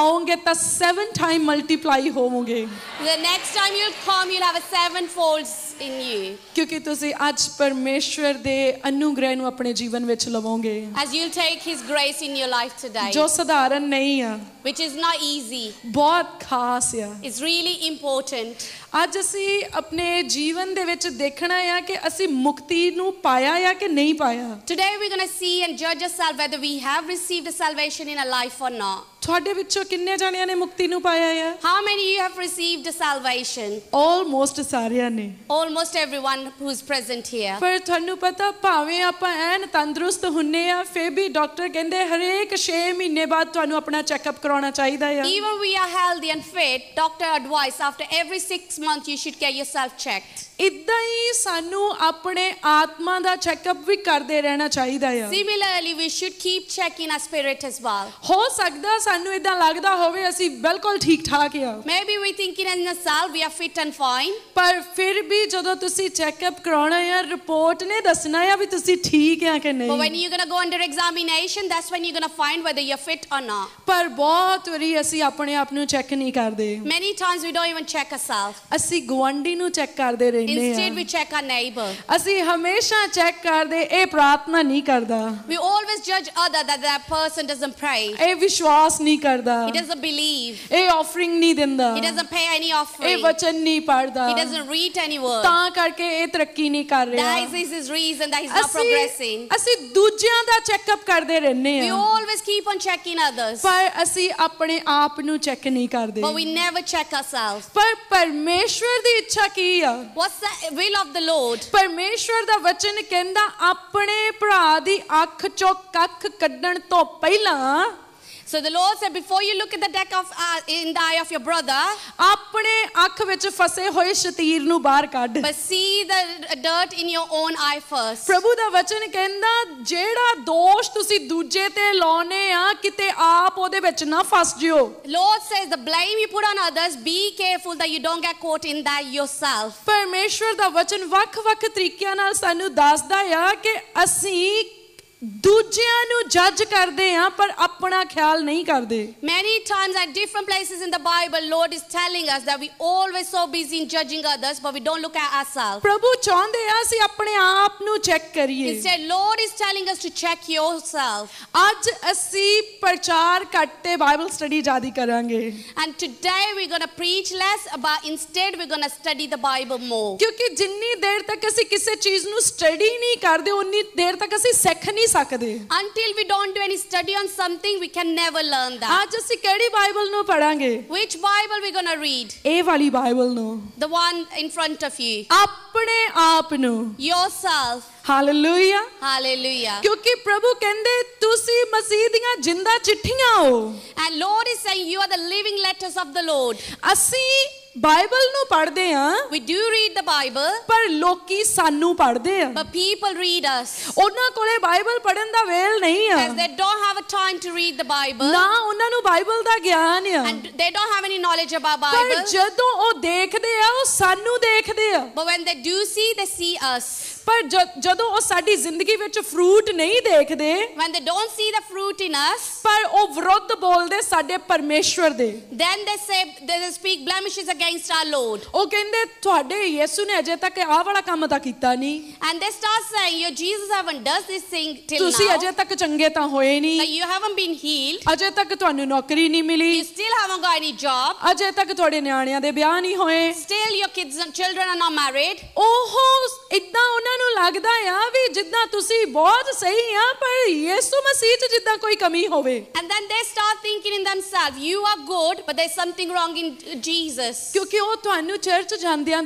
आओगे तो seven time multiply होवोगे the next time you come you have a seven folds in you क्योंकि ਤੁਸੀਂ ਅੱਜ ਪਰਮੇਸ਼ਵਰ ਦੇ ਅਨੁਗ੍ਰਹਿ ਨੂੰ ਆਪਣੇ ਜੀਵਨ ਵਿੱਚ ਲਵੋਗੇ as you take his grace in your life today ਜੋ ਸਧਾਰਨ ਨਹੀਂ ਆ which is not easy ਬਹੁਤ ਖਾਸ ਆ ਇਟਸ ਰੀਲੀ ਇੰਪੋਰਟੈਂਟ ਅੱਜ ਅਸੀਂ ਆਪਣੇ ਜੀਵਨ ਦੇ ਵਿੱਚ ਦੇਖਣਾ ਆ ਕਿ ਅਸੀਂ ਮੁਕਤੀ ਨੂੰ ਪਾਇਆ ਆ ਕਿ ਨਹੀਂ ਪਾਇਆ ਟੁਡੇ ਵੀ ਗੋਣਾ ਸੀ ਐਂਡ ਜੱਜ ਅਸੈਲਫ whether we have received a salvation in our life or not ਤੁਹਾਡੇ ਵਿੱਚੋਂ ਕਿੰਨੇ ਜਣਿਆਂ ਨੇ ਮੁਕਤੀ ਨੂੰ ਪਾਇਆ ਹੈ How many you have received a salvation? Almost ਸਾਰਿਆਂ ਨੇ Almost everyone who's present here. ਪਰ ਤੁਹਾਨੂੰ ਪਤਾ ਭਾਵੇਂ ਆਪਾਂ ਐਨ ਤੰਦਰੁਸਤ ਹੁੰਨੇ ਆ ਫੇਰ ਵੀ ਡਾਕਟਰ ਕਹਿੰਦੇ ਹਰੇਕ 6 ਮਹੀਨੇ ਬਾਅਦ ਤੁਹਾਨੂੰ ਆਪਣਾ ਚੈੱਕਅਪ ਕਰਾਉਣਾ ਚਾਹੀਦਾ ਆ Even we are healthy and fit, doctor advice after every 6 months you should get yourself checked. ਇਦਾਂ ਹੀ ਸਾਨੂੰ ਆਪਣੇ ਆਤਮਾ ਦਾ ਚੈੱਕਅਪ ਵੀ ਕਰਦੇ ਰਹਿਣਾ ਚਾਹੀਦਾ ਆ Similarly, we should keep checking our spirit as well. ਹੋ ਸਕਦਾ ਸਾਨੂੰ ਸਾਨੂੰ ਇਦਾਂ ਲੱਗਦਾ ਹੋਵੇ ਅਸੀਂ ਬਿਲਕੁਲ ਠੀਕ ਠਾਕ ਆ maybe we think in a cell we are fit and fine ਪਰ ਫਿਰ ਵੀ ਜਦੋਂ ਤੁਸੀਂ ਚੈੱਕਅਪ ਕਰਾਉਣਾ ਆ ਰਿਪੋਰਟ ਨੇ ਦੱਸਣਾ ਆ ਵੀ ਤੁਸੀਂ ਠੀਕ ਆ ਕਿ ਨਹੀਂ but when you gonna go under examination that's when you gonna find whether you're fit or not ਪਰ ਬਹੁਤ ਵਾਰੀ ਅਸੀਂ ਆਪਣੇ ਆਪ ਨੂੰ ਚੈੱਕ ਨਹੀਂ ਕਰਦੇ many times we don't even check ourselves ਅਸੀਂ ਗਵਾਂਢੀ ਨੂੰ ਚੈੱਕ ਕਰਦੇ ਰਹਿੰਦੇ ਆ instead we check our neighbor ਅਸੀਂ ਹਮੇਸ਼ਾ ਚੈੱਕ ਕਰਦੇ ਇਹ ਪ੍ਰਾਰਥਨਾ ਨਹੀਂ ਕਰਦਾ we always judge other that that person doesn't pray ਇਹ ਵਿਸ਼ਵਾਸ विश्वास नहीं करदा he doesn't believe ਇਹ ਆਫਰਿੰਗ ਨਹੀਂ ਦਿੰਦਾ he doesn't pay any offering ਇਹ ਵਚਨ ਨਹੀਂ ਪੜਦਾ he doesn't read any word ਤਾਂ ਕਰਕੇ ਇਹ ਤਰੱਕੀ ਨਹੀਂ ਕਰ ਰਿਹਾ that is his reason that he's not progressing ਅਸੀਂ ਦੂਜਿਆਂ ਦਾ ਚੈੱਕਅਪ ਕਰਦੇ ਰਹਿੰਦੇ ਆ we always keep on checking others ਪਰ ਅਸੀਂ ਆਪਣੇ ਆਪ ਨੂੰ ਚੈੱਕ ਨਹੀਂ ਕਰਦੇ but we never check ourselves ਪਰ ਪਰਮੇਸ਼ਵਰ ਦੀ ਇੱਛਾ ਕੀ ਆ what's the will of the lord ਪਰਮੇਸ਼ਵਰ ਦਾ ਵਚਨ ਕਹਿੰਦਾ ਆਪਣੇ ਭਰਾ ਦੀ ਅੱਖ ਚੋਂ ਕੱਖ ਕੱਢਣ ਤੋਂ ਪਹਿਲਾਂ So the Lord said, before you look at the deck of uh, in the eye of your brother, but see the dirt in your own eye first. Prabhu ਦਾ ਵਚਨ ਕਹਿੰਦਾ ਜਿਹੜਾ ਦੋਸ਼ ਤੁਸੀਂ ਦੂਜੇ ਤੇ ਲਾਉਨੇ ਆ ਕਿਤੇ ਆਪ ਉਹਦੇ ਵਿੱਚ ਨਾ ਫਸ Lord says the blame you put on others, be careful that you don't get caught in that yourself. ਪਰਮੇਸ਼ਵਰ ਦਾ ਵਚਨ ਵੱਖ-ਵੱਖ ਤਰੀਕਿਆਂ ਨਾਲ ਸਾਨੂੰ ਦੱਸਦਾ ਆ ਕਿ ਅਸੀਂ ਦੂਜਿਆਂ ਨੂੰ ਜੱਜ ਕਰਦੇ ਪਰ ਆਪਣਾ ਖਿਆਲ ਨਹੀਂ ਕਰਦੇ many times at different places in the bible lord is telling us that we always so busy in judging others but we don't look at ourselves ਪ੍ਰਭੂ ਚਾਹੁੰਦੇ ਤਰ੍ਹਾਂ ਅਸੀਂ ਆਪਣੇ ਆਪ ਨੂੰ ਚੈੱਕ ਕਰੀਏ instead lord is telling us to check yourself ਅੱਜ ਅਸੀਂ ਪ੍ਰਚਾਰ ਘੱਟ ਤੇ ਬਾਈਬਲ ਸਟੱਡੀ ਜ਼ਿਆਦਾ ਕਰਾਂਗੇ and today we're going to preach less about instead we're going to study the bible more ਕਿਉਂਕਿ ਜਿੰਨੀ ਦੇਰ ਤੱਕ ਅਸੀਂ ਕਿਸੇ ਚੀਜ਼ ਨੂੰ ਸਟੱਡੀ ਨਹੀਂ ਕਰਦੇ ਉਨੀ ਦੇਰ ਤੱਕ ਅਸੀਂ ਸਿੱਖ ਨਹੀਂ ਸਕਦੇ until we don't do any study on something we can never learn that ਅੱਜ ਅਸੀਂ ਕਿਹੜੀ ਬਾਈਬਲ ਨੂੰ ਪੜਾਂਗੇ which bible we going to read ਇਹ ਵਾਲੀ ਬਾਈਬਲ ਨੂੰ the one in front of you ਆਪਣੇ ਆਪ ਨੂੰ yourself ਹਾਲੇਲੂਇਆ ਹਾਲੇਲੂਇਆ ਕਿਉਂਕਿ ਪ੍ਰਭੂ ਕਹਿੰਦੇ ਤੁਸੀਂ ਮਸੀਹ ਦੀਆਂ ਜਿੰਦਾ ਚਿੱਠੀਆਂ ਹੋ and Lord is saying you are the living letters of the Lord ਅਸੀਂ ਬਾਈਬਲ ਨੂੰ ਪੜ੍ਹਦੇ ਆ we do read the Bible ਪਰ ਲੋਕੀ ਸਾਨੂੰ ਪੜ੍ਹਦੇ ਆ ਬਟ ਪੀਪਲ ਰੀਡ ਅਸ ਉਹਨਾਂ ਕੋਲੇ ਬਾਈਬਲ ਪੜ੍ਹਨ ਦਾ ਵੇਲ ਨਹੀਂ ਆ they don't have a time to read the Bible ਨਾ ਉਹਨਾਂ ਨੂੰ ਬਾਈਬਲ ਦਾ ਗਿਆਨ ਆ and they don't have any knowledge about Bible ਪਰ ਜਦੋਂ ਉਹ ਦੇਖਦੇ ਆ ਉਹ ਸਾਨੂੰ ਦੇਖਦੇ ਆ but when they do see they see ਅਸ ਪਰ ਜਦੋਂ ਉਹ ਸਾਡੀ ਜ਼ਿੰਦਗੀ ਵਿੱਚ ਫਰੂਟ ਨਹੀਂ ਦੇਖਦੇ when they don't see the fruit in us ਪਰ ਉਹ ਵਿਰੁੱਧ ਬੋਲਦੇ ਸਾਡੇ ਪਰਮੇਸ਼ਵਰ ਦੇ then they say they speak blemishes against our lord ਉਹ ਕਹਿੰਦੇ ਤੁਹਾਡੇ ਯਿਸੂ ਨੇ ਅਜੇ ਤੱਕ ਆਹ ਵਾਲਾ ਕੰਮ ਤਾਂ ਕੀਤਾ ਨਹੀਂ and they start saying your jesus haven't does this thing till now ਤੁਸੀਂ ਅਜੇ ਤੱਕ ਚੰਗੇ ਤਾਂ ਹੋਏ ਨਹੀਂ you haven't been healed ਅਜੇ ਤੱਕ ਤੁਹਾਨੂੰ ਨੌਕਰੀ ਨਹੀਂ ਮਿਲੀ you still haven't got any job ਅਜੇ ਤੱਕ ਤੁਹਾਡੇ ਨਿਆਣਿਆਂ ਦੇ ਵਿਆਹ ਨਹੀਂ ਹੋਏ still your kids and children are not married ਉਹ ਇਦਾਂ ਉਹਨਾਂ and then they start thinking in themselves, you are good, but there's something wrong in Jesus. ਕਿਉਂਕਿ ਉਹ ਤੁਹਾਨੂੰ ਚਰਚ ਜਾਂਦਿਆਂ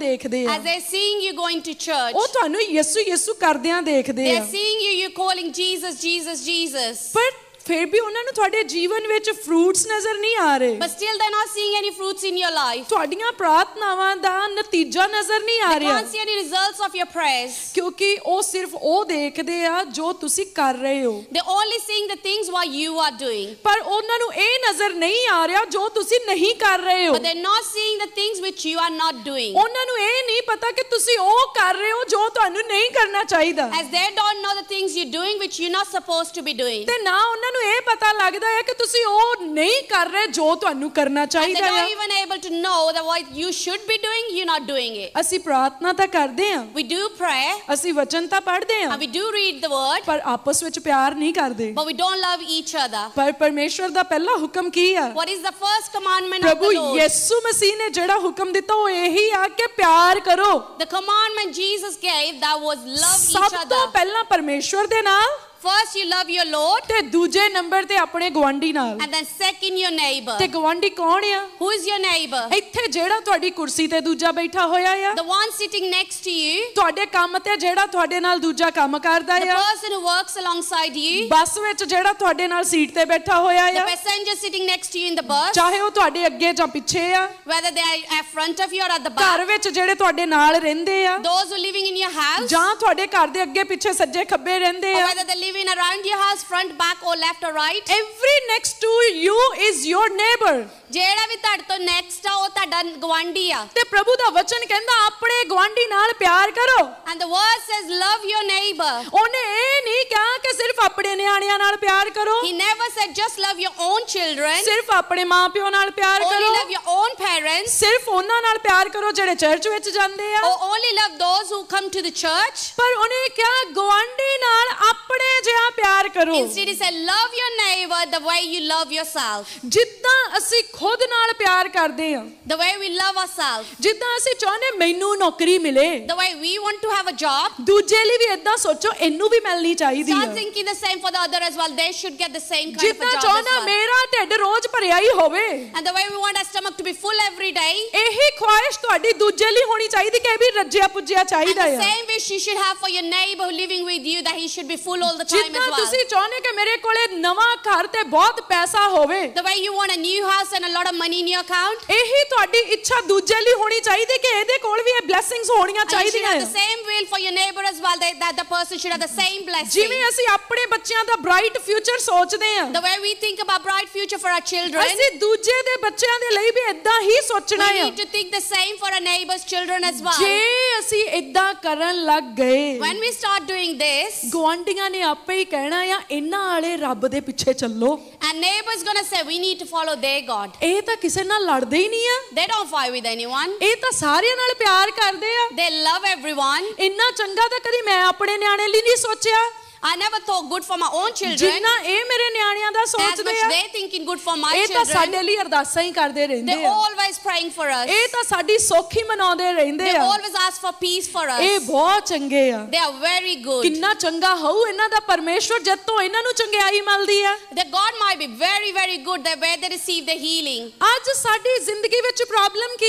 As they're seeing you going to church, ਉਹ ਤੁਹਾਨੂੰ ਯਿਸੂ ਯਿਸੂ ਕਰਦਿਆਂ they're seeing you, you're calling Jesus, Jesus, Jesus. ਪਰ ਫਿਰ ਵੀ ਉਹਨਾਂ ਨੂੰ ਤੁਹਾਡੇ ਜੀਵਨ ਵਿੱਚ ਫਰੂਟਸ ਨਜ਼ਰ ਨਹੀਂ ਆ ਰਹੇ ਬਸ still they not seeing any fruits in your life ਤੁਹਾਡੀਆਂ ਪ੍ਰਾਰਥਨਾਵਾਂ ਦਾ ਨਤੀਜਾ ਨਜ਼ਰ ਨਹੀਂ ਆ ਰਿਹਾ can't see any results of your prayers ਕਿਉਂਕਿ ਉਹ ਸਿਰਫ ਉਹ ਦੇਖਦੇ ਆ ਜੋ ਤੁਸੀਂ ਕਰ ਰਹੇ ਹੋ they only seeing the things what you are doing ਪਰ ਉਹਨਾਂ ਨੂੰ ਇਹ ਨਜ਼ਰ ਨਹੀਂ ਆ ਰਿਹਾ ਜੋ ਤੁਸੀਂ ਨਹੀਂ ਕਰ ਰਹੇ ਹੋ but they not seeing the things which you are not doing ਉਹਨਾਂ ਨੂੰ ਇਹ ਨਹੀਂ ਪਤਾ ਕਿ ਤੁਸੀਂ ਉਹ ਕਰ ਰਹੇ ਹੋ ਜੋ ਤੁਹਾਨੂੰ ਨਹੀਂ ਕਰਨਾ ਚਾਹੀਦਾ as they don't know the things you doing which you are not supposed to be doing ਤੇ ਨਾ ਉਹਨਾਂ ਤੁਹਾਨੂੰ ਇਹ ਪਤਾ ਲੱਗਦਾ ਹੈ ਕਿ ਤੁਸੀਂ ਉਹ ਨਹੀਂ ਕਰ ਰਹੇ ਜੋ ਤੁਹਾਨੂੰ ਕਰਨਾ ਚਾਹੀਦਾ ਹੈ not even able to know that what you should be doing you're not doing it ਅਸੀਂ ਪ੍ਰਾਰਥਨਾ ਤਾਂ ਕਰਦੇ ਹਾਂ we do pray ਅਸੀਂ ਵਚਨ ਤਾਂ ਪੜ੍ਹਦੇ ਹਾਂ and we do read the word ਪਰ ਆਪਸ ਵਿੱਚ ਪਿਆਰ ਨਹੀਂ ਕਰਦੇ but we don't love each other ਪਰ ਪਰਮੇਸ਼ਵਰ ਦਾ ਪਹਿਲਾ ਹੁਕਮ ਕੀ ਆ what is the first commandment of the lord ਪ੍ਰਭੂ ਯਿਸੂ ਮਸੀਹ ਨੇ ਜਿਹੜਾ ਹੁਕਮ ਦਿੱਤਾ ਉਹ ਇਹੀ ਆ ਕਿ ਪਿਆਰ ਕਰੋ the commandment jesus gave that was love each other ਸਭ ਤੋਂ ਪਹਿਲਾਂ ਪਰਮੇਸ਼ਵਰ ਦੇ ਨਾਲ First you love your Lord. ਤੇ ਦੂਜੇ ਨੰਬਰ ਤੇ ਆਪਣੇ ਗਵਾਂਢੀ ਨਾਲ. And then second your neighbor. ਤੇ ਗਵਾਂਢੀ ਕੌਣ ਆ? Who is your neighbor? ਇੱਥੇ ਜਿਹੜਾ ਤੁਹਾਡੀ ਕੁਰਸੀ ਤੇ ਦੂਜਾ ਬੈਠਾ ਹੋਇਆ ਆ. The one sitting next to you. ਤੁਹਾਡੇ ਕੰਮ ਤੇ ਜਿਹੜਾ ਤੁਹਾਡੇ ਨਾਲ ਦੂਜਾ ਕੰਮ ਕਰਦਾ ਆ. The person who works alongside you. ਬੱਸ ਵਿੱਚ ਜਿਹੜਾ ਤੁਹਾਡੇ ਨਾਲ ਸੀਟ ਤੇ ਬੈਠਾ ਹੋਇਆ ਆ. The passenger sitting next to you in the bus. ਚਾਹੇ ਉਹ ਤੁਹਾਡੇ ਅੱਗੇ ਜਾਂ ਪਿੱਛੇ ਆ. Whether they are in front of you or at the back. ਘਰ ਵਿੱਚ ਜਿਹੜੇ ਤੁਹਾਡੇ ਨਾਲ ਰਹਿੰਦੇ ਆ. Those who living in your house. ਜਾਂ ਤੁਹਾਡੇ ਘਰ ਦੇ ਅੱਗੇ ਪਿੱਛੇ ਸੱਜੇ ਖੱਬੇ ਰਹਿੰਦੇ ਆ. Whether they even around your house, front, back, or left or right. Every next to you is your neighbor. ਜਿਹੜਾ ਵੀ ਤੁਹਾਡੇ ਤੋਂ ਨੈਕਸਟ ਆ ਉਹ ਤੁਹਾਡਾ ਗਵਾਂਢੀ ਆ ਤੇ ਪ੍ਰਭੂ ਦਾ ਵਚਨ ਕਹਿੰਦਾ ਆਪਣੇ ਗਵਾਂਢੀ ਨਾਲ ਪਿਆਰ ਕਰੋ and the verse says love your neighbour ਉਹਨੇ ਇਹ ਨਹੀਂ ਕਿਹਾ ਕਿ ਸਿਰਫ ਆਪਣੇ ਨਿਆਣਿਆਂ ਨਾਲ ਪਿਆਰ ਕਰੋ he never said just love your own children ਸਿਰਫ ਆਪਣੇ ਮਾਪਿਓ ਨਾਲ ਪਿਆਰ ਕਰੋ only love your own parents ਸਿਰਫ ਉਹਨਾਂ ਨਾਲ ਪਿਆਰ ਕਰੋ ਜਿਹੜੇ ਚਰਚ ਵਿੱਚ ਜਾਂਦੇ ਆ ਉਹ only love those who come to the church ਪਰ ਉਹਨੇ ਕਿਹਾ ਗਵਾਂਢੀ ਨਾਲ ਆਪਣੇ ਜਿਹਾ ਪਿਆਰ ਕਰੋ instead he said love your neighbour the way you love yourself ਜਿੱਦਾਂ ਅਸੀਂ ਖੁਦ ਨਾਲ ਪਿਆਰ ਕਰਦੇ ਆ the way we love ourselves ਜਿੱਦਾਂ ਅਸੀਂ ਚਾਹੁੰਦੇ ਮੈਨੂੰ ਨੌਕਰੀ ਮਿਲੇ the way we want to have a job ਦੂਜੇ ਲਈ ਵੀ ਇਦਾਂ ਸੋਚੋ ਇਹਨੂੰ ਵੀ ਮਿਲਣੀ ਚਾਹੀਦੀ ਆ start thinking the same for the other as well they should get the same kind of a job ਜਿੱਦਾਂ ਚਾਹੁੰਦਾ ਮੇਰਾ ਢਿੱਡ ਰੋਜ਼ ਭਰਿਆ ਹੀ ਹੋਵੇ and the way we want our stomach to be full every day ਇਹੀ ਖੁਆਇਸ਼ ਤੁਹਾਡੀ ਦੂਜੇ ਲਈ ਹੋਣੀ ਚਾਹੀਦੀ ਕਿ ਵੀ ਰੱਜਿਆ ਪੁੱਜਿਆ ਚਾਹੀਦਾ ਆ same wish you should have for your neighbor who living with you that he should be full all the time as well ਜਿੱਦਾਂ ਤੁਸੀਂ ਚਾਹੁੰਦੇ ਕਿ ਮੇਰੇ ਕੋਲੇ ਨਵਾਂ ਘਰ ਤੇ ਬਹੁਤ ਪੈਸਾ ਹੋਵੇ the way you want a new house and a a lot of money in your account ਇਹੀ ਤੁਹਾਡੀ ਇੱਛਾ ਦੂਜੇ ਲਈ ਹੋਣੀ ਚਾਹੀਦੀ ਕਿ ਇਹਦੇ ਕੋਲ ਵੀ ਇਹ ਬਲੇਸਿੰਗਸ ਹੋਣੀਆਂ ਚਾਹੀਦੀਆਂ ਹੈ the same will for your neighbor as well that, that the person should have the same blessing ਜਿਵੇਂ ਅਸੀਂ ਆਪਣੇ ਬੱਚਿਆਂ ਦਾ ਬ੍ਰਾਈਟ ਫਿਊਚਰ ਸੋਚਦੇ ਹਾਂ the way we think about bright future for our children ਅਸੀਂ ਦੂਜੇ ਦੇ ਬੱਚਿਆਂ ਦੇ ਲਈ ਵੀ ਇਦਾਂ ਹੀ ਸੋਚਣਾ ਹੈ we need to think the same for our neighbors children as well ਜੇ ਅਸੀਂ ਇਦਾਂ ਕਰਨ ਲੱਗ ਗਏ when we start doing this ਗਵਾਂਡੀਆਂ ਨੇ ਆਪੇ ਹੀ ਕਹਿਣਾ ਆ ਇਹਨਾਂ ਵਾਲੇ ਰੱਬ ਦੇ ਪਿੱਛੇ ਚੱਲੋ And neighbor's gonna say we need to follow their god. ਇਹ ਤਾਂ ਕਿਸੇ ਨਾਲ ਲੜਦੇ ਹੀ ਨਹੀਂ ਆ. They don't fight with anyone. ਇਹ ਤਾਂ ਸਾਰਿਆਂ ਨਾਲ ਪਿਆਰ ਕਰਦੇ ਆ. They love everyone. ਇੰਨਾ ਚੰਗਾ ਤਾਂ ਕਦੀ ਮੈਂ ਆਪਣੇ ਨਿਆਣੇ ਲਈ ਨਹੀਂ ਸੋਚਿਆ. I never thought good for my own children. ਜਿੰਨਾ ਇਹ ਮੇਰੇ ਨਿਆਣਿਆਂ ਦਾ ਸੋਚਦੇ ਆ as much they thinking good for my children. ਇਹ ਤਾਂ ਸਾਡੇ ਲਈ ਅਰਦਾਸਾਂ ਹੀ They always praying for us. ਇਹ ਤਾਂ ਸਾਡੀ ਸੌਖੀ ਮਨਾਉਂਦੇ ਰਹਿੰਦੇ They always ask for peace for us. ਇਹ ਬਹੁਤ ਚੰਗੇ ਆ. They are very good. ਕਿੰਨਾ ਚੰਗਾ ਹੋਊ ਇਹਨਾਂ ਦਾ ਪਰਮੇਸ਼ਵਰ ਜਦ ਤੋਂ ਇਹਨਾਂ ਨੂੰ ਚੰਗਿਆਈ ਮਿਲਦੀ The God might be very very good that where they receive the healing. ਅੱਜ ਸਾਡੀ ਜ਼ਿੰਦਗੀ ਵਿੱਚ ਪ੍ਰੋਬਲਮ ਕੀ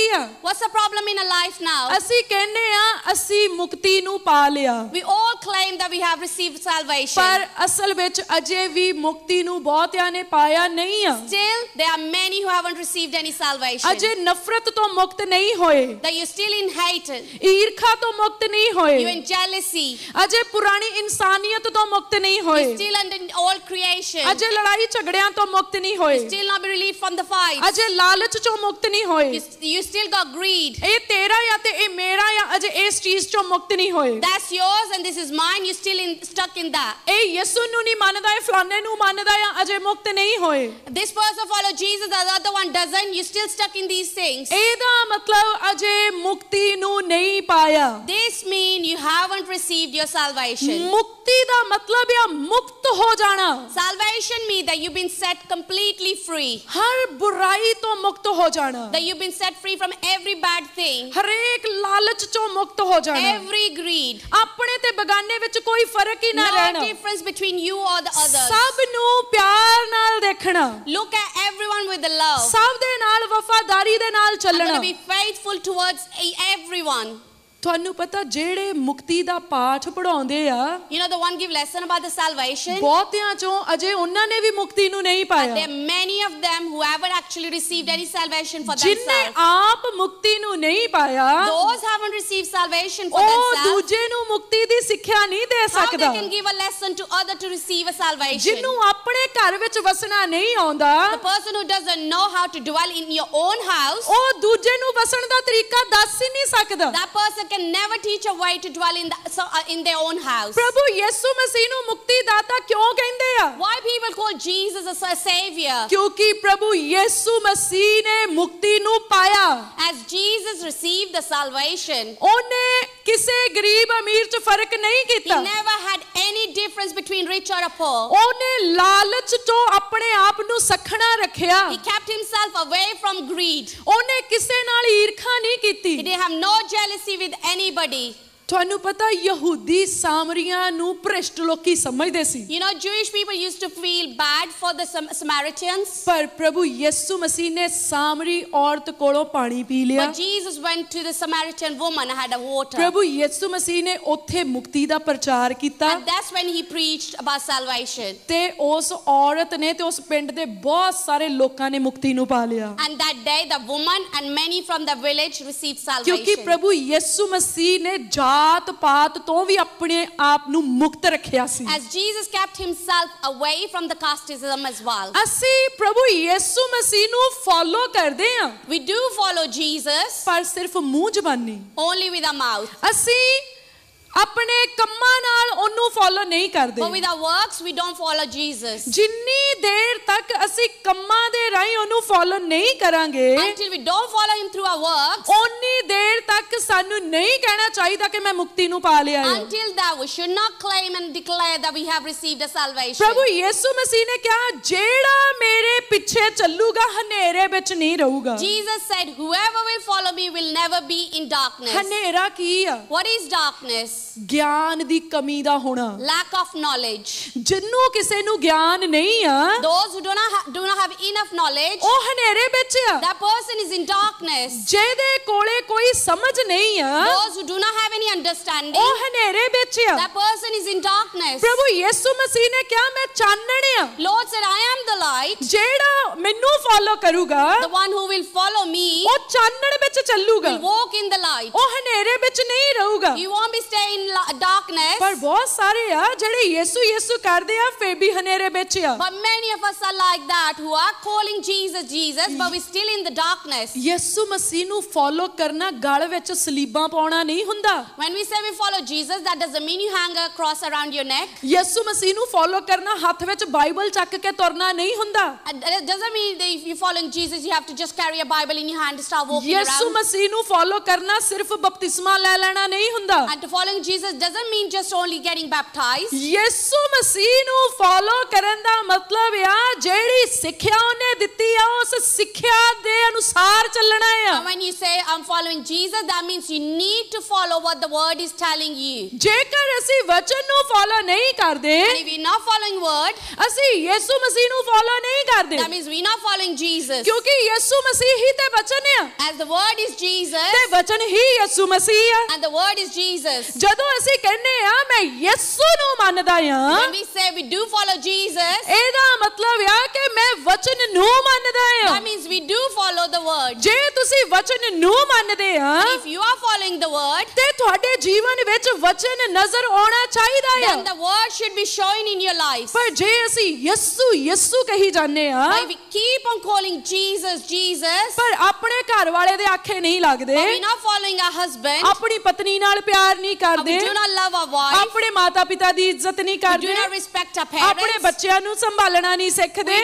What's the problem in our life now? ਅਸੀਂ ਕਹਿੰਦੇ ਆ ਅਸੀਂ ਮੁਕਤੀ ਨੂੰ ਪਾ We all claim that we have received salvation. salvation ਪਰ ਅਸਲ ਵਿੱਚ ਅਜੇ ਵੀ ਮੁਕਤੀ ਨੂੰ ਬਹੁਤਿਆਂ ਨੇ ਪਾਇਆ ਨਹੀਂ ਆ still there are many who haven't received any salvation ਅਜੇ ਨਫ਼ਰਤ ਤੋਂ ਮੁਕਤ ਨਹੀਂ ਹੋਏ that you still in hate ਈਰਖਾ ਤੋਂ ਮੁਕਤ ਨਹੀਂ ਹੋਏ you in jealousy ਅਜੇ ਪੁਰਾਣੀ ਇਨਸਾਨੀਅਤ ਤੋਂ ਮੁਕਤ ਨਹੀਂ ਹੋਏ you still under all creation ਅਜੇ ਲੜਾਈ ਝਗੜਿਆਂ ਤੋਂ ਮੁਕਤ ਨਹੀਂ ਹੋਏ you still not be relieved from the fight ਅਜੇ ਲਾਲਚ ਤੋਂ ਮੁਕਤ ਨਹੀਂ ਹੋਏ you still got greed ਇਹ ਤੇਰਾ ਜਾਂ ਤੇ ਇਹ ਮੇਰਾ ਜਾਂ ਅਜੇ ਇਸ ਚੀਜ਼ ਤੋਂ ਮੁਕਤ ਨਹੀਂ ਹੋਏ that's yours and this is mine you still in, stuck in da. ඒ යේසුන් උනි මනදාය ෆ්ලන්නේ නු මනදාය අජේ මොක්ත नहीं होए. This person follow Jesus, the other one doesn't. You still stuck in these things. ඒදා මතලව Ajay මුක්ති නු नहीं पाया. This mean you haven't received your salvation. මුක්ති ਦਾ ਮਤਲਬ ਹੈ ਮੁਕਤ ਹੋ ਜਾਣਾ. Salvation mean that you've been set completely free. ਹਰ ਬੁਰਾਈ ਤੋਂ ਮੁਕਤ ਹੋ ਜਾਣਾ. That you've been set free from every bad thing. ਹਰੇਕ ਲਾਲਚ ਤੋਂ ਮੁਕਤ ਹੋ ਜਾਣਾ. Every greed. ਆਪਣੇ ਤੇ ਬਗਾਨੇ ਵਿੱਚ ਕੋਈ ਫਰਕ ਹੀ ਨਾ ਰਹੇ. difference between you or the others ਸਭ ਨੂੰ ਪਿਆਰ ਨਾਲ ਦੇਖਣਾ look at everyone with the love ਸਭ ਦੇ ਨਾਲ ਵਫਾਦਾਰੀ ਦੇ ਨਾਲ ਚੱਲਣਾ be faithful towards everyone ਤੁਹਾਨੂੰ ਪਤਾ ਜਿਹੜੇ ਮੁਕਤੀ ਦਾ ਪਾਠ ਪੜਾਉਂਦੇ ਆ you نو the one give lesson about the salvation ਬਹੁਤਿਆਂ ਚੋਂ ਅਜੇ ਉਹਨਾਂ ਨੇ ਵੀ ਮੁਕਤੀ ਨੂੰ ਨਹੀਂ ਪਾਇਆ they many of them who haven't actually received any salvation for themselves ਜਿਨ੍ਹਾਂ ਆਪ ਮੁਕਤੀ ਨੂੰ ਨਹੀਂ ਪਾਇਆ those haven't received salvation for themselves ਉਹ ਦੂਜੇ ਨੂੰ ਮੁਕਤੀ ਦੀ ਸਿੱਖਿਆ ਨਹੀਂ ਦੇ ਸਕਦਾ how they can give a lesson to other to receive a salvation ਜਿਹਨੂੰ ਆਪਣੇ ਘਰ ਵਿੱਚ ਵਸਣਾ ਨਹੀਂ ਆਉਂਦਾ the person who doesn't know how to dwell in your own house ਉਹ ਦੂਜੇ ਨੂੰ ਵਸਣ ਦਾ ਤਰੀਕਾ ਦੱਸ ਹੀ ਨਹੀਂ ਸਕਦਾ that person can never teach a white to dwell in, the, so, uh, in their own house. Prabhu Yesu ಮಸೀನು Mukti ਕਿਉਂ ਕਹਿੰਦੇ ਆ? Why people call Jesus as a savior? ਕਿਉਂਕਿ Prabhu ਯੇਸੂ Masih Mukti Nu Paya. As Jesus received the salvation. ਉਹਨੇ ਕਿਸੇ ਗਰੀਬ ਅਮੀਰ 'ਚ ਫਰਕ ਨਹੀਂ ਕੀਤਾ he never had any difference between rich or poor ਉਹਨੇ ਲਾਲਚ ਤੋਂ ਆਪਣੇ ਆਪ ਨੂੰ ਸਖਣਾ ਰੱਖਿਆ he kept himself away from greed ਉਹਨੇ ਕਿਸੇ ਨਾਲ ਈਰਖਾ ਨਹੀਂ ਕੀਤੀ he didn't have no jealousy with anybody ਤੁਹਾਨੂੰ ਪਤਾ ਯਹੂਦੀ ਸਾਮਰੀਆਂ ਨੂੰ ਭ੍ਰਿਸ਼ਟ ਲੋਕੀ ਸਮਝਦੇ ਸੀ you know jewish people used to feel bad for the samaritans ਪਰ ਪ੍ਰਭੂ ਯਿਸੂ ਮਸੀਹ ਨੇ ਸਾਮਰੀ ਔਰਤ ਕੋਲੋਂ ਪਾਣੀ ਪੀ ਲਿਆ but jesus went to the samaritan woman had a water ਪ੍ਰਭੂ ਯਿਸੂ ਮਸੀਹ ਨੇ ਉੱਥੇ ਮੁਕਤੀ ਦਾ ਪ੍ਰਚਾਰ ਕੀਤਾ and that's when he preached about salvation ਤੇ ਉਸ ਔਰਤ ਨੇ ਤੇ ਉਸ ਪਿੰਡ ਦੇ ਬਹੁਤ ਸਾਰੇ ਲੋਕਾਂ ਨੇ ਮੁਕਤੀ ਨੂੰ ਪਾ ਲਿਆ and that day the woman and many from the village received salvation ਕਿਉਂਕਿ ਪ੍ਰਭੂ ਯਿਸੂ ਮਸੀਹ ਨੇ ਜਾ ਜਾਤ ਪਾਤ ਤੋਂ ਵੀ ਆਪਣੇ ਆਪ ਨੂੰ ਮੁਕਤ ਰੱਖਿਆ ਸੀ as jesus kept himself away from the casteism as well ਅਸੀਂ ਪ੍ਰਭੂ ਯਿਸੂ ਮਸੀਹ ਨੂੰ ਫੋਲੋ ਕਰਦੇ ਹਾਂ we do follow jesus ਪਰ ਸਿਰਫ ਮੂੰਹ ਜ਼ਬਾਨੀ only with our mouth ਅਸੀਂ ਆਪਣੇ ਕੰਮਾਂ ਨਾਲ ਉਹਨੂੰ ਫੋਲੋ ਨਹੀਂ ਕਰਦੇ but with our works we don't follow jesus ਜਿੰਨੀ ਦੇਰ ਤੱਕ ਅਸੀਂ ਕੰਮਾਂ ਦੇ ਰਾਹੀਂ ਉਹਨੂੰ ਫੋਲੋ ਨਹੀਂ ਕਰਾਂਗੇ until we don't follow him through our works ਉਨੀ ਦੇਰ ਤੱਕ ਸਾਨੂੰ ਨਹੀਂ ਕਹਿਣਾ ਚਾਹੀਦਾ ਕਿ ਮੈਂ ਮੁਕਤੀ ਨੂੰ ਪਾ ਲਿਆ ਹੈ until that we should not claim and declare that we have received a salvation ਪ੍ਰਭੂ ਯਿਸੂ ਮਸੀਹ ਨੇ ਕਿਹਾ ਜਿਹੜਾ ਮੇਰੇ ਪਿੱਛੇ ਚੱਲੂਗਾ ਹਨੇਰੇ ਵਿੱਚ ਨਹੀਂ ਰਹੂਗਾ jesus said whoever will follow me will never be in darkness ਹਨੇਰਾ ਕੀ ਆ what is darkness ਗਿਆਨ ਦੀ ਕਮੀ ਦਾ ਹੋਣਾ lack of knowledge ਜਿੰਨੂੰ ਕਿਸੇ ਨੂੰ ਗਿਆਨ ਨਹੀਂ ਆ those who do not do not have enough knowledge ਉਹ ਹਨੇਰੇ ਵਿੱਚ ਆ that person is in darkness ਜਿਹਦੇ ਕੋਲੇ ਕੋਈ ਸਮਝ ਨਹੀਂ ਆ those who do not have any understanding ਉਹ ਹਨੇਰੇ ਵਿੱਚ ਆ that person is in darkness ਪ੍ਰਭੂ ਯਿਸੂ ਮਸੀਹ ਨੇ ਕਿਹਾ ਮੈਂ ਚਾਨਣ ਆ lord said i am the light ਜਿਹੜਾ ਮੈਨੂੰ ਫਾਲੋ ਕਰੂਗਾ the one who will follow me ਉਹ ਚਾਨਣ ਵਿੱਚ ਚੱਲੂਗਾ will walk in the light ਉਹ ਹਨੇਰੇ ਵਿੱਚ ਨਹੀਂ ਰਹੂਗਾ he won't be staying in darkness ਪਰ ਬਹੁਤ ਸਾਰੇ ਆ ਜਿਹੜੇ ਯਿਸੂ ਯਿਸੂ ਕਰਦੇ ਆ ਫੇਰ ਵੀ ਹਨੇਰੇ ਵਿੱਚ ਆ but many of us are like that who are calling jesus jesus but we still in the darkness ਯਿਸੂ ਮਸੀਹ ਨੂੰ ਫੋਲੋ ਕਰਨਾ ਗਲ ਵਿੱਚ ਸਲੀਬਾਂ ਪਾਉਣਾ ਨਹੀਂ ਹੁੰਦਾ when we say we follow jesus that doesn't mean you hang a cross around your neck ਯਿਸੂ ਮਸੀਹ ਨੂੰ ਫੋਲੋ ਕਰਨਾ ਹੱਥ ਵਿੱਚ ਬਾਈਬਲ ਚੱਕ ਕੇ ਤੁਰਨਾ ਨਹੀਂ ਹੁੰਦਾ doesn't mean that if you following jesus you have to just carry a bible in your hand and start walking around ਯਿਸੂ ਮਸੀਹ ਨੂੰ ਫੋਲੋ ਕਰਨਾ ਸਿਰਫ ਬਪਤਿਸਮਾ ਲੈ ਲੈਣਾ ਨਹੀਂ ਹੁੰਦਾ and to following Jesus doesn't mean just only getting baptized. Yesu Masino follow follow matlab ya ਮਤਲਬ ਆ ਜਿਹੜੀ ਸਿੱਖਿਆ ਉਹਨੇ ਦਿੱਤੀ ਆ ਉਸ ਸਿੱਖਿਆ ਦੇ ਅਨੁਸਾਰ when you say i'm following jesus that means you need to follow what the word is telling you Jekar ਅਸੀਂ vachan ਨੂੰ follow nahi karde. if we not following word ਅਸੀਂ Yesu Masino follow nahi karde. that means we not following jesus ਕਿਉਂਕਿ Yesu ਮਸੀਹ hi ਤੇ vachan hai. as the word is jesus ਤੇ vachan hi Yesu Masih hai. and the word is jesus ਜਦੋਂ ਅਸੀਂ ਕਹਿੰਨੇ ਆ ਮੈਂ ਯਿਸੂ ਨੂੰ ਮੰਨਦਾ ਆ when we say we do follow jesus ਇਹਦਾ ਮਤਲਬ ਆ ਕਿ ਮੈਂ ਵਚਨ ਨੂੰ ਮੰਨਦਾ ਆ that means we do follow the word ਜੇ ਤੁਸੀਂ ਵਚਨ ਨੂੰ ਮੰਨਦੇ ਆ if you are following the word ਤੇ ਤੁਹਾਡੇ ਜੀਵਨ ਵਿੱਚ ਵਚਨ ਨਜ਼ਰ ਆਉਣਾ ਚਾਹੀਦਾ ਆ then the word should be showing in your life ਪਰ ਜੇ ਅਸੀਂ ਯਿਸੂ ਯਿਸੂ ਕਹੀ ਜਾਂਦੇ ਆ but we keep on calling jesus jesus ਪਰ ਆਪਣੇ ਘਰ ਵਾਲੇ ਦੇ ਆਖੇ ਨਹੀਂ ਲੱਗਦੇ but we not following our husband ਆਪਣੀ ਪਤਨੀ ਨਾਲ ਪਿਆਰ ਨਹੀਂ ਕਰਦੇ ਕਰਦੇ ਆਪਣੇ ਮਾਤਾ ਪਿਤਾ ਦੀ ਇੱਜ਼ਤ ਨਹੀਂ ਕਰਦੇ ਆਪਣੇ ਬੱਚਿਆਂ ਨੂੰ ਸੰਭਾਲਣਾ ਨਹੀਂ ਸਿੱਖਦੇ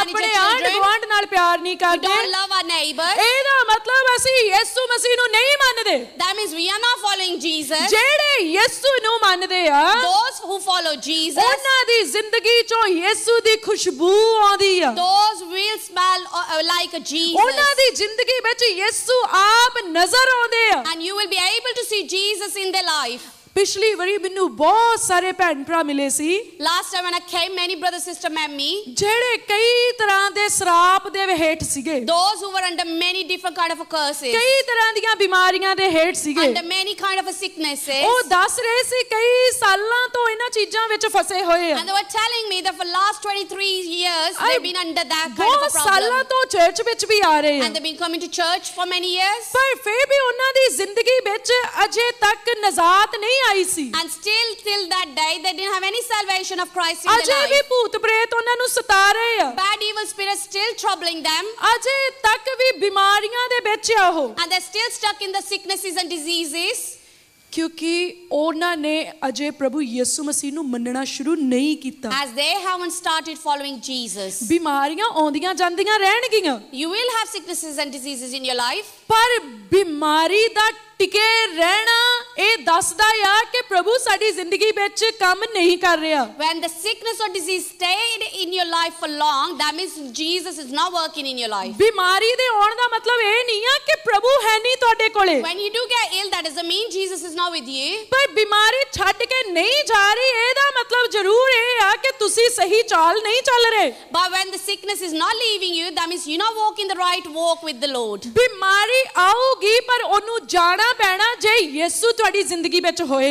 ਆਪਣੇ ਆਂਢ ਗੁਆਂਢ ਨਾਲ ਪਿਆਰ ਨਹੀਂ ਕਰਦੇ ਇਹਦਾ मतलब ऐसी यीशु मसीह नहीं that means we are not following jesus ਜਿਹੜੇ ਯਿਸੂ ਨੂੰ ਮੰਨਦੇ ਆ those who follow jesus ਉਹਨਾਂ ਦੀ ਜ਼ਿੰਦਗੀ ਚੋਂ ਯਿਸੂ ਦੀ ਖੁਸ਼ਬੂ ਆਉਂਦੀ those will smell uh, uh, like jesus ਉਹਨਾਂ ਦੀ ਜ਼ਿੰਦਗੀ ਵਿੱਚ ਯਿਸੂ ਆਪ ਨਜ਼ਰ ਆਉਂਦੇ and you will be able to see jesus in their life पिछली वरी बिन्नु बहुत सारे ਭੈਣ ਭਰਾ ਮਿਲੇ ਸੀ last time I came many brother sister and me ਜਿਹੜੇ ਕਈ ਤਰ੍ਹਾਂ ਦੇ ਸਰਾਪ ਦੇ ਹੇਠ ਸੀਗੇ ਦੋਸ ਹੂ ਵਰ ਅੰਡਰ ਮੈਨੀ ਡਿਫਰੈਂਟ ਕਾਈਂਡ ਆਫ ਕਰਸਸ ਕਈ ਤਰ੍ਹਾਂ ਦੀਆਂ ਬਿਮਾਰੀਆਂ ਦੇ ਹੇਠ ਸੀਗੇ ਅੰਡਰ ਮੈਨੀ ਕਾਈਂਡ ਆਫ ਸਿਕਨੈਸਸ ਉਹ ਦੱਸ ਰਹੇ ਸੀ ਕਈ ਸਾਲਾਂ ਤੋਂ ਇਹਨਾਂ ਚੀਜ਼ਾਂ ਵਿੱਚ ਫਸੇ ਹੋਏ ਆ and they were telling me that for last 23 years they been under that kind of problem ਬਹੁਤ ਸਾਲਾਂ ਤੋਂ ਚਰਚ ਵਿੱਚ ਵੀ ਆ ਰਹੇ ਆ and they been coming to church for many years ਪਰ ਫਿਰ ਵੀ ਉਹਨਾਂ ਦੀ ਜ਼ਿੰਦਗੀ ਵਿੱਚ ਅਜੇ ਤੱਕ ਨਜ਼ਾਤ ਨਹੀਂ and still till that day they didn't have any salvation of Christ in their life ਅਜੇ ਵੀ ਭੂਤ ਉਹਨਾਂ ਨੂੰ ਸਤਾ ਰਹੇ ਆ bad evil spirits still troubling them ਅਜੇ ਤੱਕ ਵੀ ਬਿਮਾਰੀਆਂ ਦੇ ਵਿੱਚ ਆ ਉਹ and they still stuck in the sicknesses and diseases ਕਿਉਂਕਿ ਉਹਨਾਂ ਨੇ ਅਜੇ ਪ੍ਰਭੂ ਯਿਸੂ ਮਸੀਹ ਨੂੰ ਮੰਨਣਾ ਸ਼ੁਰੂ ਨਹੀਂ ਕੀਤਾ as they haven't started following jesus ਬਿਮਾਰੀਆਂ ਆਉਂਦੀਆਂ ਜਾਂਦੀਆਂ ਰਹਿਣਗੀਆਂ you will have sicknesses and diseases in your life ਪਰ ਬਿਮਾਰੀ ਦਾ ਟਿਕੇ ਰਹਿਣਾ ਇਹ ਦੱਸਦਾ ਆ ਕਿ ਪ੍ਰਭੂ ਸਾਡੀ ਜ਼ਿੰਦਗੀ ਵਿੱਚ ਕੰਮ ਨਹੀਂ ਕਰ ਰਿਹਾ when the sickness or disease stayed in your life for long that means jesus is not working in your life ਬਿਮਾਰੀ ਦੇ ਆਉਣ ਦਾ ਮਤਲਬ ਇਹ ਨਹੀਂ ਆ ਕਿ ਪ੍ਰਭੂ ਹੈ ਨਹੀਂ ਤੁਹਾਡੇ ਕੋਲੇ when you do get ill that doesn't mean jesus is not with you ਪਰ ਬਿਮਾਰੀ ਛੱਡ ਕੇ ਨਹੀਂ ਜਾ ਰਹੀ ਇਹਦਾ ਮਤਲਬ ਜ਼ਰੂਰ ਇਹ ਆ ਕਿ ਤੁਸੀਂ ਸਹੀ ਚਾਲ ਨਹੀਂ ਚੱਲ ਰਹੇ but when the sickness is not leaving you that means you're not walking the right walk with the lord ਬਿਮਾਰੀ ਆਊਗੀ ਪਰ ਉਹਨੂੰ ਜਾਣਾ ਪੈਣਾ ਜੇ ਯਿਸੂ ਤੁਹਾਡੀ ਜ਼ਿੰਦਗੀ ਵਿੱਚ ਹੋਏ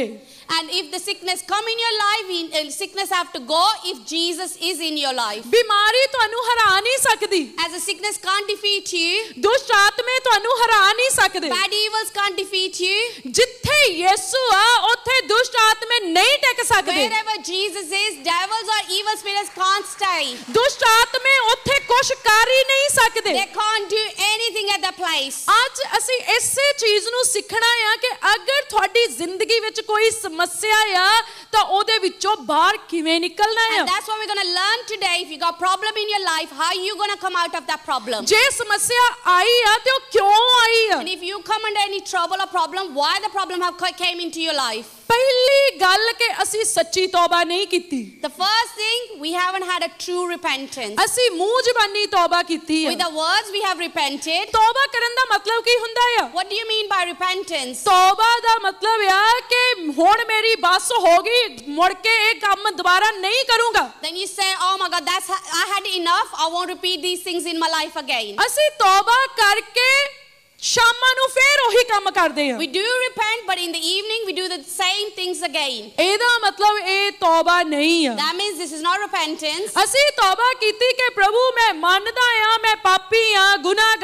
And if the sickness come in your life, in, uh, sickness have to go if Jesus is in your life. ਬਿਮਾਰੀ ਤੁਹਾਨੂੰ ਹਰਾ ਨਹੀਂ ਸਕਦੀ As a sickness can't defeat you. ਦੁਸ਼ਟ ਆਤਮੇ ਤੁਹਾਨੂੰ ਹਰਾ ਨਹੀਂ ਸਕਦੇ Bad evils can't defeat you. ਜਿੱਥੇ ਯਿਸੂ ਆ ਉੱਥੇ ਦੁਸ਼ਟ ਆਤਮੇ ਨਹੀਂ ਟਿਕ ਸਕਦੇ Wherever Jesus is, devils or evil spirits can't stay. ਦੁਸ਼ਟ ਆਤਮੇ ਉੱਥੇ ਕੁਝ ਕਰ ਹੀ ਨਹੀਂ They can't do anything at the place. ਅੱਜ ਅਸੀਂ ਇਸੇ ਚੀਜ਼ ਨੂੰ ਸਿੱਖਣਾ ਆ ਕਿ ਅਗਰ ਤੁਹਾਡੀ ਸਮੱਸਿਆ ਆ ਤਾਂ ਉਹਦੇ ਵਿੱਚੋਂ ਬਾਹਰ ਕਿਵੇਂ ਨਿਕਲਣਾ ਹੈ that's what we're going to learn today if you got problem in your life how you going to come out of that problem ਜੇ ਸਮੱਸਿਆ ਆਈ ਆ ਤੇ ਉਹ ਕਿਉਂ ਆਈ ਆ and if you come under any trouble or problem why the problem have came into your life ਪਹਿਲੀ ਗੱਲ ਕਿ ਅਸੀਂ ਸੱਚੀ ਤੌਬਾ ਨਹੀਂ ਕੀਤੀ the first thing we haven't had a true repentance ਅਸੀਂ ਮੂੰਹ ਜ਼ਬਾਨੀ ਤੌਬਾ ਕੀਤੀ ਹੈ with the words we have repented ਤੌਬਾ ਕਰਨ ਦਾ ਮਤਲਬ ਕੀ ਹੁੰਦਾ ਹੈ what do you mean by repentance ਤੌਬਾ ਦਾ ਮਤਲਬ ਹੈ ਕਿ ਹੁਣ मेरी बात सो होगी मुड़ के एक काम मैं दोबारा नहीं करूंगा then you say oh my god that's i had enough i won't repeat these things in my life again ਅਸੀਂ ਤੌਬਾ ਕਰਕੇ ਸ਼ਾਮਾਂ ਨੂੰ ਫੇਰ ਉਹੀ ਕੰਮ ਕਰਦੇ ਹਾਂ we do repent but in the evening we do the same things again ਇਹਦਾ ਮਤਲਬ ਇਹ ਤੌਬਾ ਨਹੀਂ ਆ that means this is not repentance ਅਸੀਂ ਤੌਬਾ ਕੀਤੀ ਕਿ ਪ੍ਰਭੂ ਮੈਂ ਮੰਨਦਾ ਆ ਮੈਂ ਪਾਪੀ ਆ ਗੁਨਾਹ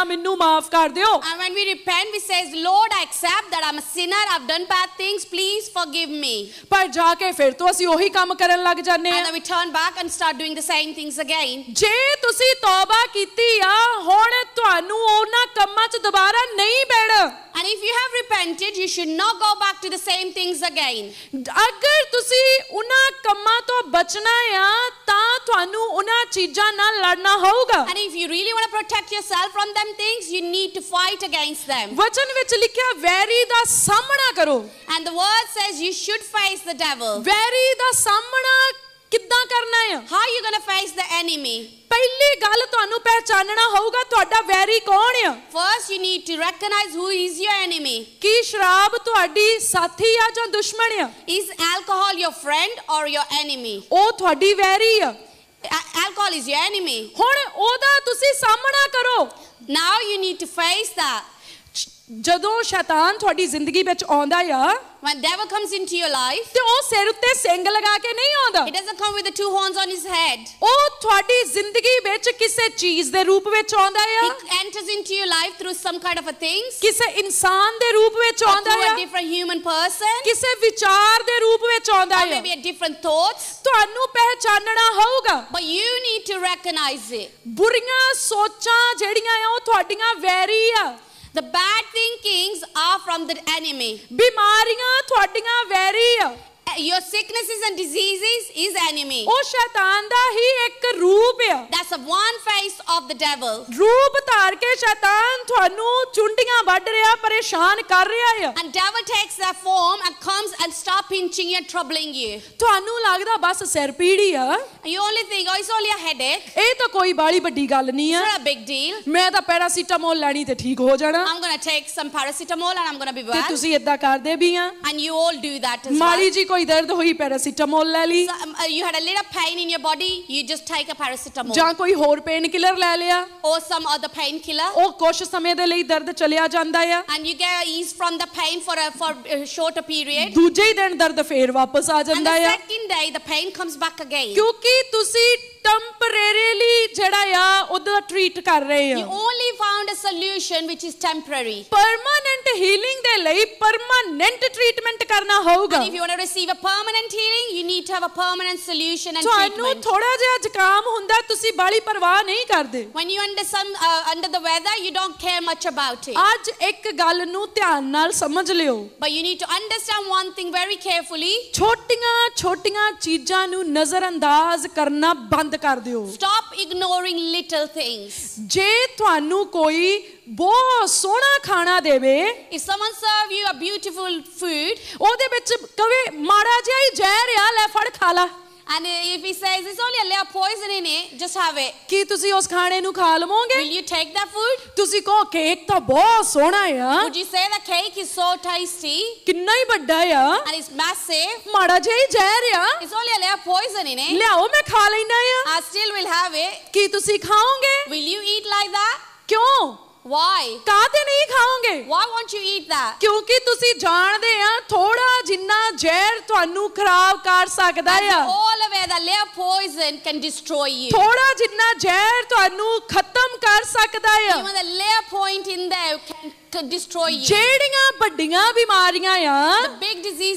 ਆ ਮੈਨੂੰ ਮਾਫ ਕਰ ਦਿਓ and when we repent we says lord i accept that i'm a sinner i've done bad things please forgive me ਪਰ ਜਾ ਕੇ ਫਿਰ ਤੋਂ ਅਸੀਂ ਉਹੀ ਕੰਮ ਕਰਨ ਲੱਗ ਜਾਂਦੇ ਆ and we turn back and start doing the same things again ਜੇ ਤੁਸੀਂ ਤੌਬਾ ਕੀਤੀ ਆ ਹੁਣ ਤੁਹਾਨੂੰ ਉਹਨਾਂ ਕੰਮਾਂ 'ਚ ਦੁਬਾਰਾ ਨਹੀਂ ਬੈਣਾ and if you have repented you should not go back to the same things again ਅਗਰ ਤੁਸੀਂ ਉਹਨਾਂ ਕੰਮਾਂ ਤੋਂ ਬਚਣਾ ਆ ਤਾਂ ਤੁਹਾਨੂੰ ਉਹਨਾਂ ਚੀਜ਼ਾਂ ਨਾਲ ਲੜਨਾ ਹੋਊਗਾ and if you really want to protect yourself from them certain things, you need to fight against them. ਵਚਨ ਵਿੱਚ ਲਿਖਿਆ ਵੈਰੀ ਦਾ ਸਾਹਮਣਾ ਕਰੋ And the word says you should face the devil. ਵੈਰੀ ਦਾ ਸਾਹਮਣਾ ਕਿੱਦਾਂ ਕਰਨਾ ਹੈ How are you going to face the enemy? ਪਹਿਲੀ ਗੱਲ ਤੁਹਾਨੂੰ ਪਹਿਚਾਨਣਾ ਹੋਊਗਾ ਤੁਹਾਡਾ ਵੈਰੀ ਕੌਣ First, you need to recognize who is your enemy. ਕੀ ਸ਼ਰਾਬ ਤੁਹਾਡੀ ਸਾਥੀ ਆ ਜਾਂ ਦੁਸ਼ਮਣ ਆ Is alcohol your friend or your enemy? ਉਹ ਤੁਹਾਡੀ ਵੈਰੀ ਆ alcohol is your enemy ਹੁਣ ਉਹਦਾ ਤੁਸੀਂ ਸਾਹਮਣਾ ਕਰੋ now you need to face that ਜਦੋਂ ਸ਼ੈਤਾਨ ਤੁਹਾਡੀ ਜ਼ਿੰਦਗੀ ਵਿੱਚ ਆਉਂਦਾ ਆ when devil comes into your life ਤੇ ਉਹ ਸਿਰ ਉੱਤੇ ਸਿੰਗ ਲਗਾ ਕੇ ਨਹੀਂ ਆਉਂਦਾ he doesn't come with the two horns on his head ਉਹ ਤੁਹਾਡੀ ਜ਼ਿੰਦਗੀ ਵਿੱਚ ਕਿਸੇ ਚੀਜ਼ ਦੇ ਰੂਪ ਵਿੱਚ ਆਉਂਦਾ ਆ he enters into your life through some kind of a things ਕਿਸੇ ਇਨਸਾਨ ਦੇ ਰੂਪ ਵਿੱਚ ਆਉਂਦਾ ਆ a different human person ਕਿਸੇ ਵਿਚਾਰ ਦੇ ਰੂਪ ਵਿੱਚ ਆਉਂਦਾ ਆ maybe a different thoughts ਤੁਹਾਨੂੰ ਪਹਿਚਾਨਣਾ ਹੋਊਗਾ but you need to recognize it ਬੁਰੀਆਂ ਸੋਚਾਂ ਜਿਹੜੀਆਂ ਆ ਉਹ ਤੁਹਾਡੀਆਂ ਵੈਰੀ ਆ The bad thinkings are from the enemy. ਬਿਮਾਰੀਆਂ ਤੁਹਾਡੀਆਂ ਵੈਰੀ ਆ Eh, your sicknesses and diseases is enemy ਉਹ ਸ਼ੈਤਾਨ ਦਾ ਹੀ ਇੱਕ ਰੂਪ ਆ that's a one face of the devil ਰੂਪ ਧਾਰ ਕੇ ਸ਼ੈਤਾਨ ਤੁਹਾਨੂੰ ਚੁੰਡੀਆਂ ਵੱਢ ਰਿਹਾ ਪਰੇਸ਼ਾਨ ਕਰ ਰਿਹਾ ਆ and devil takes that form and comes and start pinching you troubling you ਤੁਹਾਨੂੰ ਲੱਗਦਾ ਬਸ ਸਿਰ ਪੀੜੀ ਆ you only think oh it's only a headache ਇਹ ਤਾਂ ਕੋਈ ਬਾਲੀ ਵੱਡੀ ਗੱਲ ਨਹੀਂ ਆ not a big deal ਮੈਂ ਤਾਂ ਪੈਰਾਸੀਟਾਮੋਲ ਲੈਣੀ ਤੇ ਠੀਕ ਹੋ ਜਾਣਾ i'm going to take some paracetamol and i'm going to be well ਤੇ ਤੁਸੀਂ ਇਦਾਂ ਕਰਦੇ ਵੀ ਆ and you all do that as well ਮਾੜੀ ਜੀ ਕੋਈ कोई दर्द हुई पैरासिटामोल ले ली you had a little pain in your body you just take a paracetamol ਜਾਂ ਕੋਈ ਹੋਰ ਪੇਨ ਕਿਲਰ ਲੈ ਲਿਆ or some other pain killer ਉਹ ਕੁਝ ਸਮੇਂ ਦੇ ਲਈ ਦਰਦ ਚਲਿਆ ਜਾਂਦਾ ਆ and you get ease from the pain for a for a shorter period ਦੂਜੇ ਹੀ ਦਿਨ ਦਰਦ ਫੇਰ ਵਾਪਸ ਆ ਜਾਂਦਾ ਆ and the second day the pain comes back again ਕਿਉਂਕਿ ਤੁਸੀਂ ਟੈਂਪਰੇਰੀਲੀ ਜਿਹੜਾ ਆ ਉਹਦਾ ਟ੍ਰੀਟ ਕਰ ਰਹੇ ਹੋ you only found a solution which is temporary permanent healing ਲਈ ਪਰਮਾਨੈਂਟ ਟ੍ਰੀਟਮੈਂਟ ਕਰਨਾ ਹੋਊਗਾ if you want to receive a permanent healing you need to have a permanent solution and treatment ਤੁਹਾਨੂੰ ਥੋੜਾ ਜਿਹਾ ਜ਼ੁਕਾਮ ਹੁੰਦਾ ਤੁਸੀਂ ਬਾਲੀ ਪਰਵਾਹ ਨਹੀਂ ਕਰਦੇ when you under some uh, under the weather you don't care much about it ਅੱਜ ਇੱਕ ਗੱਲ ਨੂੰ ਧਿਆਨ ਨਾਲ ਸਮਝ ਲਿਓ but you need to understand one thing very carefully ਛੋਟੀਆਂ ਛੋਟੀਆਂ ਚੀਜ਼ਾਂ ਨੂੰ ਨਜ਼ਰਅੰਦਾਜ਼ ਕਰਨਾ ਬੰਦ ਕਰ ਦਿਓ stop ignoring little things ਜੇ ਤੁਹਾਨੂੰ ਕੋਈ ਬਹੁਤ ਸੋਹਣਾ ਖਾਣਾ ਦੇਵੇ if someone serve you a beautiful food ਉਹਦੇ ਵਿੱਚ ਕਵੇ ਮਾੜਾ ਜਿਹਾ ਹੀ ਜ਼ਹਿਰ ਆ ਲੈ ਫੜ ਖਾ ਲਾ And if he says it's only a layer of poison in it, just have it. ਕੀ ਤੁਸੀਂ ਉਸ ਖਾਣੇ ਨੂੰ ਖਾ ਲਵੋਗੇ? Will you take that food? ਤੁਸੀਂ ਕਹੋ ਕੇਕ ਤਾਂ ਬਹੁਤ ਸੋਹਣਾ ਆ। Would you say the cake is so tasty? ਕਿੰਨਾ ਹੀ ਵੱਡਾ ਆ। And it's massive. ਮਾੜਾ ਜਿਹਾ ਹੀ ਜ਼ਹਿਰ ਆ। It's only a layer of poison in it. ਲਿਆਓ ਮੈਂ ਖਾ ਲੈਣਾ ਆ। I still will have it. ਕੀ ਤੁਸੀਂ ਖਾਓਗੇ? Will you eat like that? ਕਿਉਂ? Why? ਕਾਤੇ ਨਹੀਂ ਖਾਓਗੇ Why won't you eat that? ਕਿਉਂਕਿ ਤੁਸੀਂ ਜਾਣਦੇ ਆ ਥੋੜਾ ਜਿੰਨਾ ਜ਼ਹਿਰ ਤੁਹਾਨੂੰ ਖਰਾਬ ਕਰ ਸਕਦਾ ਆ All aware that little poison can destroy you. ਥੋੜਾ ਜਿੰਨਾ ਜ਼ਹਿਰ ਤੁਹਾਨੂੰ ਖਤਮ ਕਰ ਸਕਦਾ ਆ Even the little point in there can can destroy you. ਜਿਹੜੀਆਂ ਵੱਡੀਆਂ ਬਿਮਾਰੀਆਂ ਆ The big disease